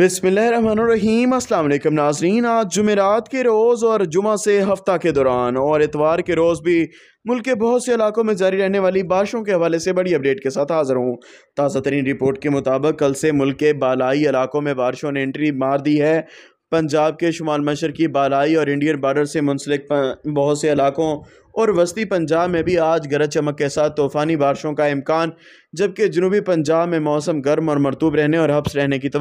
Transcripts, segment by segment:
अस्सलाम अल्लाम नाजरीन आज जुमेरात के रोज़ और जुमा से हफ्ता के दौरान और इतवार के रोज़ भी मुल्क के बहुत से इलाकों में जारी रहने वाली बारिशों के हवाले से बड़ी अपडेट के साथ हाज़िर हूँ ताज़ा तरीन रिपोर्ट के मुताबिक कल से मुल्क के बालाई इलाकों में बारिशों ने एंट्री मार दी है पंजाब के शुमाल मशरकी बालाई और इंडियन बार्डर से मुंसलिक बहुत से इलाकों और वस्ती पंजाब में भी आज गरज चमक के साथ तूफ़ानी बारिशों का इम्कान जबकि जनूबी पंजाब में मौसम गर्म और मरतूब रहने और हफ्स रहने की तो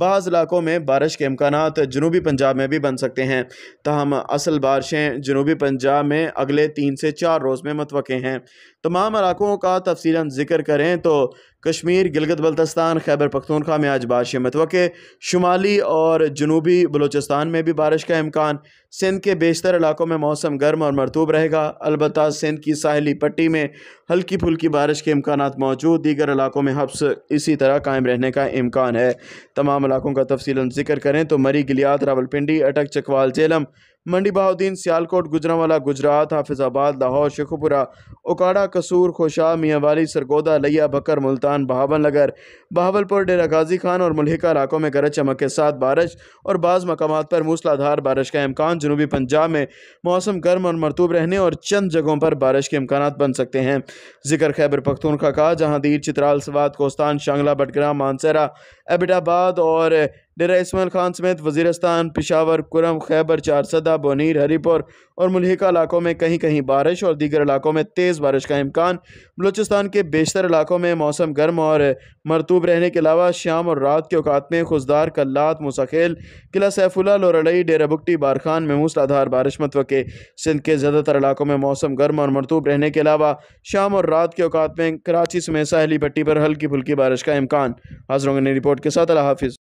बाज़ इलाकों में बारिश के इम्कान जनूबी पंजाब में भी बन सकते हैं तहम असल बारिशें जनूबी पंजाब में अगले तीन से चार रोज़ में मतव हैं तमाम इलाकों का तफसील जिक्र करें तो कश्मीर गिलगत बल्तस्तान खैबर पख्तूनखा में आज बारिशें मतव शुमाली और जनूबी बलूचिस्तान में भी बारिश का इम्कान सिंध के बेशतर इलाकों में मौसम गर्म और मरतूब रहे रहेगा अलबत् सिंध की साहली पट्टी में हल्की फुल्की बारिश के इम्कान मौजूद दीगर इलाकों में हफ्स इसी तरह कायम रहने का इम्कान है तमाम इलाकों का तफसीला जिक्र करें तो मरी गिलियात रावलपिंडी अटक चकवाल झेलम मंडी बहाउद्दीन सियालकोट गुजरावाला गुजरात हाफिजाबाद लाहौर शेखुपुरा ओकाड़ा कसूर खोशा मियांवाली सरगोदा लिया बकर मुल्तान नगर बहावलपुर डेरा गाजी खान और मल्हिका इलाकों में गरज चमक के साथ बारिश और बाज़ मकाम पर मूसलाधार बारिश का अम्कान जनूबी पंजाब में मौसम गर्म और मरतूब रहने और चंद जगहों पर बारिश के अम्कान बन सकते हैं जिक्र खैबर पख्तूनखा का जहाँ दीर चित्राल सवाद कोस्तान शांगला बटग्राम मानसरा एबिटाबाद और डेरा इसमाइल खान समेत वजीरस्तान पिशावर कुरम खैबर चारसदा बोनीर हरीपुर और मलहिका इलाकों में कहीं कहीं बारिश और दीगर इलाकों में तेज़ बारिश का इम्कान बलूचिस्तान के बेशतर इलाकों में मौसम गर्म और मरतूब रहने के अलावा शाम और रात के अवकात में खुशदार कल्लात मुसाखेल किला सैफुला लोरलई डेरा बुगटी बारखान में मूसलाधार बारिश मतवक़ सिंध के ज़्यादातर इलाकों में मौसम गर्म और मरतूब रहने के अलावा शाम और रात के अवकात में कराची समेत साहली पट्टी पर हल्की फुल्की बारिश का इम्कान हाजरों ने रिपोर्ट के साथ अला हाफ़